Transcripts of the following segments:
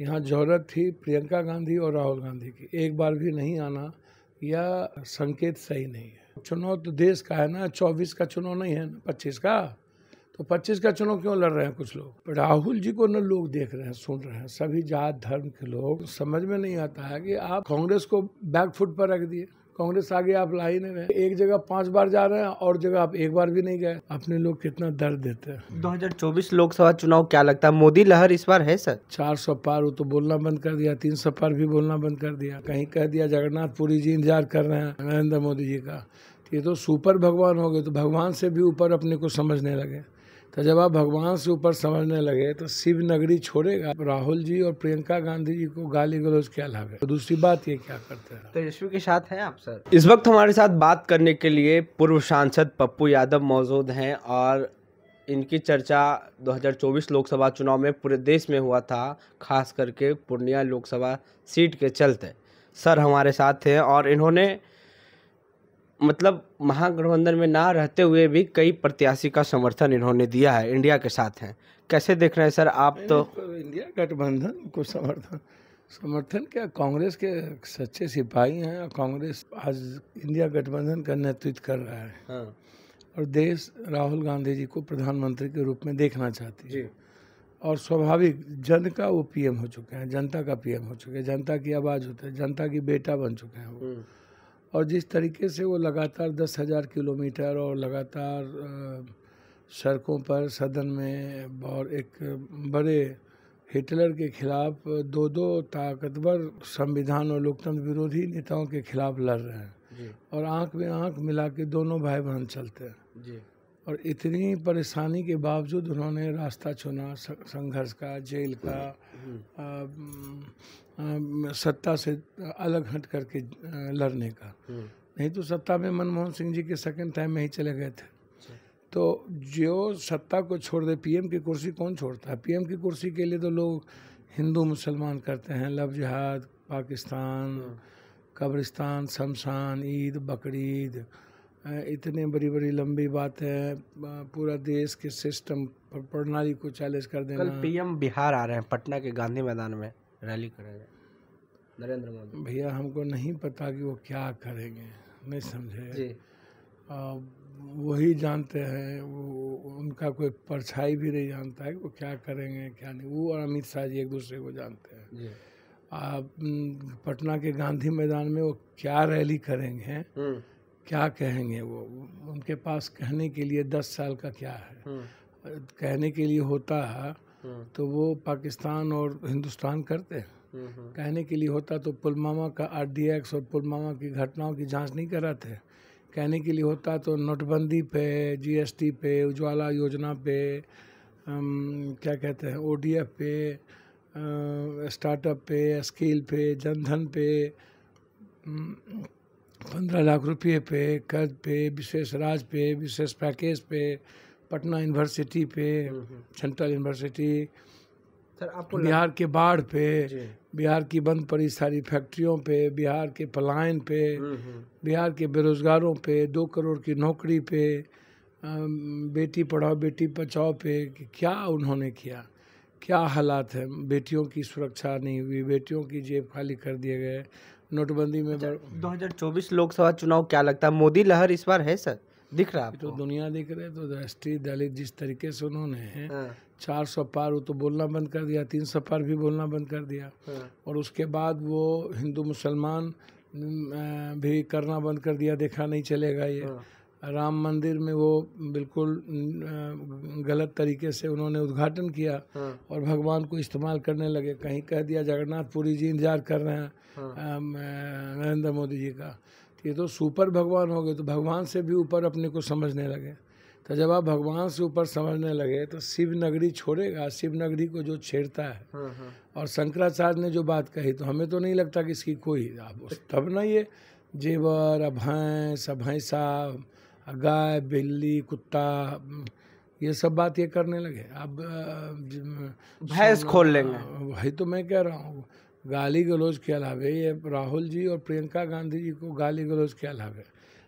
यहाँ जरूरत थी प्रियंका गांधी और राहुल गांधी की एक बार भी नहीं आना या संकेत सही नहीं है चुनाव तो देश का है ना चौबीस का चुनाव नहीं है ना पच्चीस का तो 25 का चुनाव क्यों लड़ रहे हैं कुछ लोग राहुल जी को न लोग देख रहे हैं सुन रहे हैं सभी जात धर्म के लोग समझ में नहीं आता है कि आप कांग्रेस को बैकफुट पर रख दिए कांग्रेस आगे आप ला ही नहीं रहे एक जगह पांच बार जा रहे हैं और जगह आप एक बार भी नहीं गए अपने लोग कितना दर्द देते हैं 2024 लोकसभा चुनाव क्या लगता है मोदी लहर इस बार है सर चार सौ पार वो तो बोलना बंद कर दिया तीन सौ पार भी बोलना बंद कर दिया कहीं कह दिया जगन्नाथ पुरी जी इंतजार कर रहे हैं नरेंद्र मोदी जी का ये तो सुपर भगवान हो गए तो भगवान से भी ऊपर अपने को समझने लगे तो जब आप भगवान से ऊपर समझने लगे तो शिव नगरी छोड़ेगा राहुल जी और प्रियंका गांधी जी को गाली गलोज क्या लगे तो दूसरी बात ये क्या करते हैं तेजस्वी के साथ हैं आप सर इस वक्त हमारे साथ बात करने के लिए पूर्व सांसद पप्पू यादव मौजूद हैं और इनकी चर्चा 2024 लोकसभा चुनाव में पूरे देश में हुआ था खास करके पूर्णिया लोकसभा सीट के चलते सर हमारे साथ थे और इन्होंने मतलब महागठबंधन में ना रहते हुए भी कई प्रत्याशी का समर्थन इन्होंने दिया है इंडिया के साथ हैं कैसे देख रहे हैं सर आप तो इंडिया गठबंधन को समर्थन समर्थन क्या कांग्रेस के सच्चे सिपाही हैं और कांग्रेस आज इंडिया गठबंधन का नेतृत्व कर रहा है हाँ। और देश राहुल गांधी जी को प्रधानमंत्री के रूप में देखना चाहती है और स्वाभाविक जन का वो पीएम हो चुके हैं जनता का पीएम हो चुके हैं जनता की आवाज़ होते हैं जनता की बेटा बन चुके हैं वो हम्म। और जिस तरीके से वो लगातार दस हज़ार किलोमीटर और लगातार सड़कों पर सदन में और एक बड़े हिटलर के खिलाफ दो दो ताकतवर संविधान और लोकतंत्र विरोधी नेताओं के खिलाफ लड़ रहे हैं और आंख में आंख मिला के दोनों भाई बहन चलते हैं जी और इतनी परेशानी के बावजूद उन्होंने रास्ता चुना संघर्ष का जेल का हम्म। सत्ता से अलग हट करके लड़ने का हम्म। नहीं तो सत्ता में मनमोहन सिंह जी के सेकंड टाइम में ही चले गए थे तो जो सत्ता को छोड़ दे पीएम की कुर्सी कौन छोड़ता है पीएम की कुर्सी के लिए तो लोग हिंदू मुसलमान करते हैं लव जहाद पाकिस्तान हम्म। कब्रिस्तान शमशान ईद बकरीद इतनी बड़ी बड़ी लंबी बात है पूरा देश के सिस्टम प्रणाली को चैलेंज कर देना कल पीएम बिहार आ रहे हैं पटना के गांधी मैदान में रैली करेंगे नरेंद्र मोदी भैया हमको नहीं पता कि वो क्या करेंगे नहीं समझे जी वही जानते हैं वो उनका कोई परछाई भी नहीं जानता है कि वो क्या करेंगे क्या नहीं वो और अमित शाह जी एक दूसरे को जानते हैं आप पटना के गांधी मैदान में वो क्या रैली करेंगे हम्म। क्या कहेंगे वो उनके पास कहने के लिए दस साल का क्या है हम्म। कहने के लिए होता है तो वो पाकिस्तान और हिंदुस्तान करते हैं कहने के लिए होता तो पुलवामा का आर और पुलवामा की घटनाओं की जांच नहीं कराते कहने के लिए होता तो नोटबंदी पे जीएसटी पे उज्ज्वला योजना पे आम, क्या कहते हैं ओ पे स्टार्टअप पे स्किल पे जनधन पे पंद्रह लाख रुपये पे कर्ज पे विशेष राज पे विशेष पैकेज पे पटना यूनिवर्सिटी पे हम्म, हम्म। सेंट्रल यूनिवर्सिटी सर आपको बिहार के बाढ़ पे बिहार की बंद पड़ी सारी फैक्ट्रियों पे बिहार के पलायन पे हम्म, बिहार के बेरोजगारों पे दो करोड़ की नौकरी पे बेटी पढ़ाओ बेटी बचाओ पे क्या उन्होंने किया क्या हालात है बेटियों की सुरक्षा नहीं हुई बेटियों की जेब खाली कर दिए गए नोटबंदी में अच्छा, दो हज़ार चौबीस लोकसभा चुनाव क्या लगता है मोदी लहर इस बार है सर दिख रहा है तो दुनिया दिख रहे तो राष्ट्रीय दलित जिस तरीके से उन्होंने हाँ। चार सौ पार वो तो बोलना बंद कर दिया तीन सौ पार भी बोलना बंद कर दिया हाँ। और उसके बाद वो हिंदू मुसलमान भी करना बंद कर दिया देखा नहीं चलेगा ये हाँ। राम मंदिर में वो बिल्कुल गलत तरीके से उन्होंने उद्घाटन किया और भगवान को इस्तेमाल करने लगे कहीं कह दिया जगन्नाथ पुरी जी इंतजार कर रहे हैं नरेंद्र मोदी जी का कि तो सुपर भगवान हो गए तो भगवान से भी ऊपर अपने को समझने लगे तो जब आप भगवान से ऊपर समझने लगे तो शिव नगरी छोड़ेगा शिव नगरी को जो छेड़ता है हाँ, हाँ। और शंकराचार्य ने जो बात कही तो हमें तो नहीं लगता कि इसकी कोई आप तब ना ये जेवर भैंस भैंसा गाय बिल्ली कुत्ता ये सब बात ये करने लगे अब भैंस खोल लेंगे हाँ, वही तो मैं कह रहा हूँ गाली गलौज के अलावे ये राहुल जी और प्रियंका गांधी जी को गाली गलौज के अलावे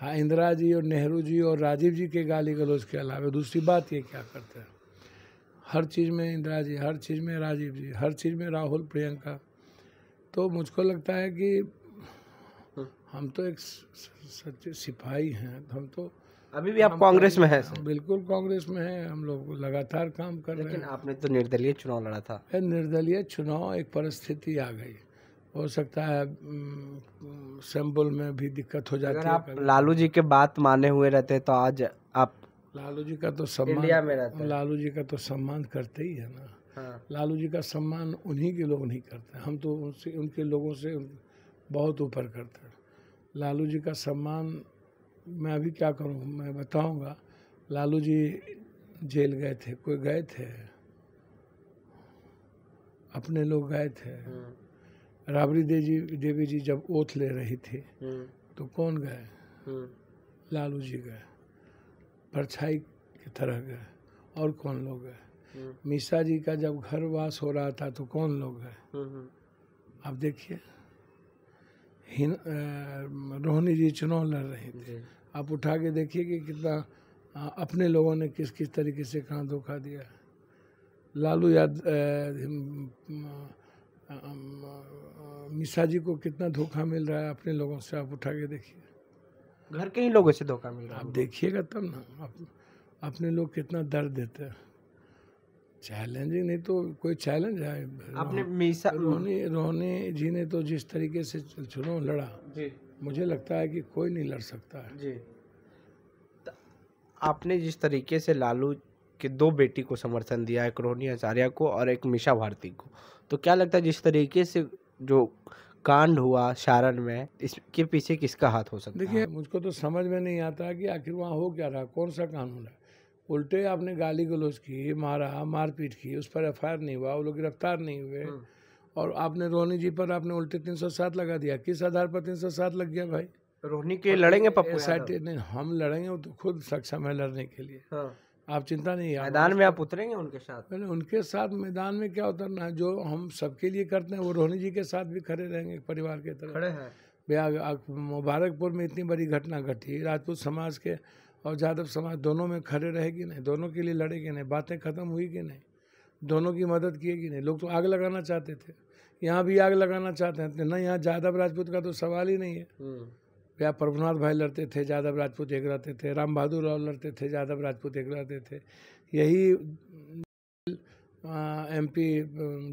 हाँ इंदिरा जी और नेहरू जी और राजीव जी के गाली गलौज के अलावे दूसरी बात ये क्या करते हैं हर चीज़ में इंदिरा जी हर चीज़ में राजीव जी हर चीज़ में राहुल प्रियंका तो मुझको लगता है कि हाँ। हम तो एक सच्चे सिपाही हैं हम तो अभी भी तो आप कांग्रेस में हैं बिल्कुल कांग्रेस में हैं हम लोग लगातार काम कर रहे हैं आपने तो निर्दलीय चुनाव लड़ा था निर्दलीय चुनाव एक परिस्थिति आ गई हो सकता है हम्म, सैंपल में भी दिक्कत हो जाती अगर आप है लालू जी के बात माने हुए रहते तो आज आप लालू जी का तो सम्मान में रहते लालू जी का तो सम्मान करते ही है ना हाँ। लालू जी का सम्मान उन्हीं के लोग नहीं करते हम तो उनसे उनके लोगों से बहुत ऊपर करते हैं लालू जी का सम्मान मैं अभी क्या करूँ मैं बताऊँगा लालू जी जेल गए थे कोई गए थे अपने लोग गए थे हम्म। राबड़ी देवी देवी जी जब ओथ ले रही थी हम्म। तो कौन गए हम्म। लालू जी गए परछाई की तरह गए और कौन लोग गए मिश्रा जी का जब घर वास हो रहा था तो कौन लोग गए आप देखिए रोहिणी जी चुनाव लड़ रही थी आप उठा के देखिए कि कितना अपने लोगों ने किस किस तरीके से कहाँ धोखा दिया लालू याद मिश्रा जी को कितना धोखा मिल रहा है अपने लोगों से आप उठा के देखिए घर के ही लोगों से धोखा मिल रहा है आप देखिएगा तब ना आप अपने लोग कितना दर्द देते हैं चैलेंजिंग नहीं तो कोई चैलेंज है आपने रोहनी रोहनी जी ने तो जिस तरीके से चुनाव लड़ा जी मुझे लगता है कि कोई नहीं लड़ सकता है जी आपने जिस तरीके से लालू के दो बेटी को समर्थन दिया एक रोहनी आचार्य को और एक मिशा भारती को तो क्या लगता है जिस तरीके से जो कांड हुआ शारण में इसके पीछे किसका हाथ हो सकता है देखिए मुझको तो समझ में नहीं आता कि आखिर वहाँ हो क्या रहा कौन सा कानून है उल्टे आपने गाली गलोज की मारा मारपीट की उस पर एफ नहीं हुआ वो लोग गिरफ्तार नहीं हुए हम्म। और आपने रोहनी जी पर आपने उल्टे तीन सौ सात लगा दिया किस आधार पर तीन सौ सात लग गया भाई तो रोहनी के लड़ेंगे पप्पू नहीं हम लड़ेंगे तो खुद सक्षम है लड़ने के लिए हाँ। आप चिंता नहीं है मैदान में आप उतरेंगे उनके साथ नहीं उनके साथ मैदान में क्या उतरना है जो हम सबके लिए करते हैं वो रोहनी जी के साथ भी खड़े रहेंगे परिवार के तरफ खड़े हैं भैया मुबारकपुर में इतनी बड़ी घटना घटी राजपूत समाज के और यादव समाज दोनों में खड़े रहेगी नहीं दोनों के लिए लड़ेगी नहीं बातें खत्म हुई कि नहीं दोनों की मदद किए कि नहीं लोग तो आग लगाना चाहते थे यहाँ भी आग लगाना चाहते हैं ना यहाँ जादव राजपूत का तो सवाल ही नहीं है या हम्म। प्रभुनाथ भाई लड़ते थे यादव राजपूत एक रहते थे राम बहादुर राव लड़ते थे यादव राजपूत एक रहते थे यही एमपी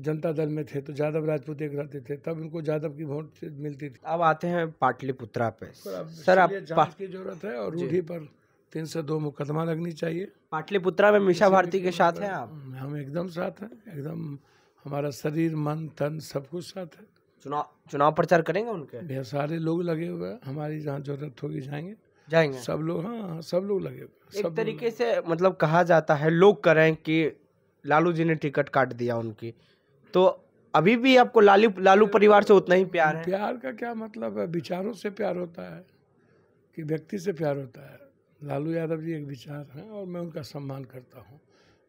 जनता दल में थे तो यादव राजपूत एक रहते थे तब इनको यादव की वोट मिलती थी अब आते हैं पाटलिपुत्रा पे सर आप की जरूरत है और रूढ़ी पर तीन से दो मुकदमा लगनी चाहिए पाटलिपुत्रा में मिशा भारती के साथ हैं आप हम एकदम साथ हैं एकदम हमारा शरीर मन तन सब कुछ साथ है चुनाव चुनाव प्रचार करेंगे उनके भैया सारे लोग लगे हुए हैं हमारी जहाँ जरूरत होगी जाएंगे जाएंगे सब लोग हाँ, हाँ सब लोग लगे हुए सब तरीके से मतलब कहा जाता है लोग करें कि लालू जी ने टिकट काट दिया उनकी तो अभी भी आपको लालू लालू परिवार से उतना ही प्यार है प्यार का क्या मतलब है विचारों से प्यार होता है कि व्यक्ति से प्यार होता है लालू यादव जी एक विचार हैं और मैं उनका सम्मान करता हूँ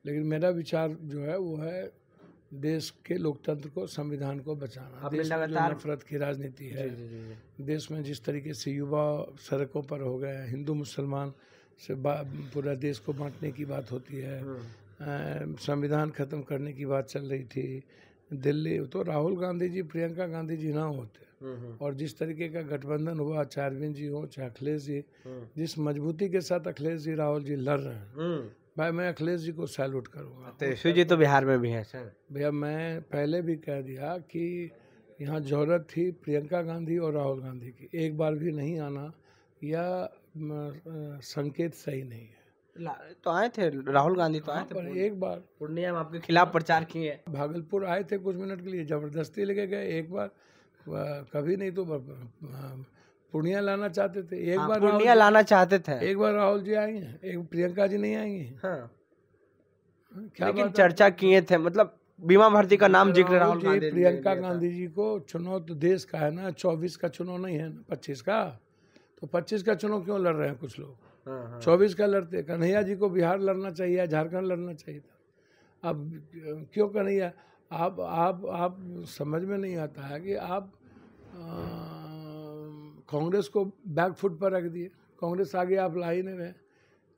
लेकिन मेरा विचार जो है वो है देश के लोकतंत्र को संविधान को बचाना देश नफरत की राजनीति है जी जी जी। देश में जिस तरीके से युवा सड़कों पर हो गए हिंदू मुसलमान से पूरा देश को बांटने की बात होती है हम्म। संविधान ख़त्म करने की बात चल रही थी दिल्ली तो राहुल गांधी जी प्रियंका गांधी जी ना होते हम्म, हम्म। और जिस तरीके का गठबंधन हुआ चाहे अरविंद जी हो चाहे अखिलेश जी हम्म। जिस मजबूती के साथ अखिलेश जी राहुल जी लड़ रहे हैं भाई मैं अखिलेश जी को सैल्यूट करूँगा तेजस्वी तो जी तो बिहार में भी हैं सर अच्छा। भैया मैं पहले भी कह दिया कि यहाँ जरूरत थी प्रियंका गांधी और राहुल गांधी की एक बार भी नहीं आना यह संकेत सही नहीं है तो आए थे राहुल गांधी तो आए हाँ, थे एक बार पूर्णिया में आपके खिलाफ प्रचार किए हैं भागलपुर आए थे कुछ मिनट के लिए जबरदस्ती लेके गए एक बार कभी नहीं तो पूर्णिया लाना चाहते थे एक हाँ, बार पूर्णिया लाना चाहते थे एक बार राहुल जी आई है एक प्रियंका जी नहीं आई है हाँ। क्या लेकिन चर्चा किए थे मतलब बीमा भर्ती का नाम जिक्र राहुल जी प्रियंका गांधी जी को चुनाव तो देश का है ना चौबीस का चुनाव नहीं है ना पच्चीस का तो पच्चीस का चुनाव क्यों लड़ रहे हैं कुछ लोग हाँ, हाँ। चौबीस का लड़ते कन्हैया जी को बिहार लड़ना चाहिए झारखंड लड़ना चाहिए था अब क्यों कन्हैया आप आप आप समझ में नहीं आता है कि आप कांग्रेस को बैक फुट पर रख दिए कांग्रेस आगे आप ला ही नहीं रहे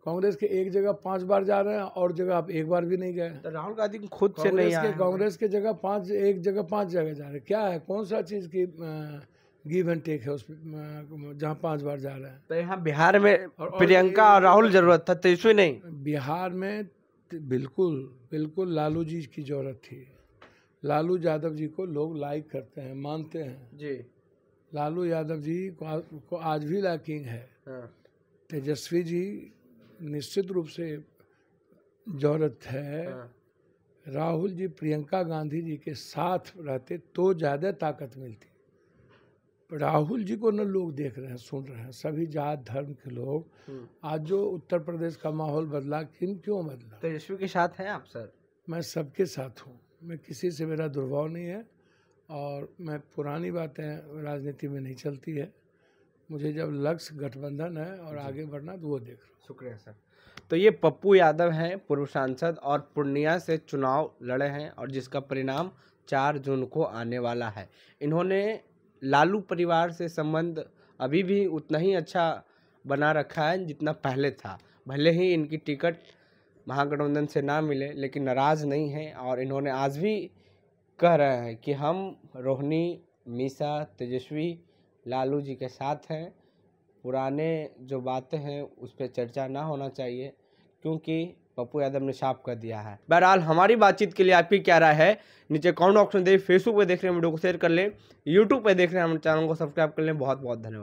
कांग्रेस के एक जगह पांच बार जा रहे हैं और जगह आप एक बार भी नहीं गए तो राहुल गांधी खुद से नहीं कांग्रेस के जगह पांच एक जगह पांच जगह जा रहे हैं क्या है कौन सा चीज़ की आ, गिव एंड टेक है उस जहाँ पांच बार जा रहा है तो यहाँ बिहार में और, प्रियंका और, और राहुल जरूरत था तेजस्वी तो नहीं बिहार में बिल्कुल बिल्कुल लालू जी की जरूरत थी लालू यादव जी को लोग लाइक करते हैं मानते हैं जी लालू यादव जी को, को आज भी लाइकिंग है हाँ। तेजस्वी जी निश्चित रूप से जरूरत है हाँ। राहुल जी प्रियंका गांधी जी के साथ रहते तो ज़्यादा ताकत मिलती राहुल जी को ना लोग देख रहे हैं सुन रहे हैं सभी जात धर्म के लोग हम्म। आज जो उत्तर प्रदेश का माहौल बदला किन क्यों बदला तेजस्वी के साथ हैं आप सर मैं सबके साथ हूँ मैं किसी से मेरा दुर्भाव नहीं है और मैं पुरानी बातें राजनीति में नहीं चलती है मुझे जब लक्ष्य गठबंधन है और आगे बढ़ना तो वो देख रहा शुक्रिया सर तो ये पप्पू यादव हैं पूर्व सांसद और पूर्णिया से चुनाव लड़े हैं और जिसका परिणाम चार जून को आने वाला है इन्होंने लालू परिवार से संबंध अभी भी उतना ही अच्छा बना रखा है जितना पहले था भले ही इनकी टिकट महागठबंधन से ना मिले लेकिन नाराज़ नहीं है और इन्होंने आज भी कह रहे हैं कि हम रोहिणी मीसा तेजस्वी लालू जी के साथ हैं पुराने जो बातें हैं उस पर चर्चा ना होना चाहिए क्योंकि पप्पू यादव ने साफ कर दिया है बहरहाल हमारी बातचीत के लिए आपकी क्या राय है नीचे कमेंट ऑप्शन दे फेसबुक पर देख रहे हैं वीडियो को शेयर कर लें यूट्यूब पर देख रहे हैं हमारे चैनल को सब्सक्राइब कर लें बहुत बहुत धन्यवाद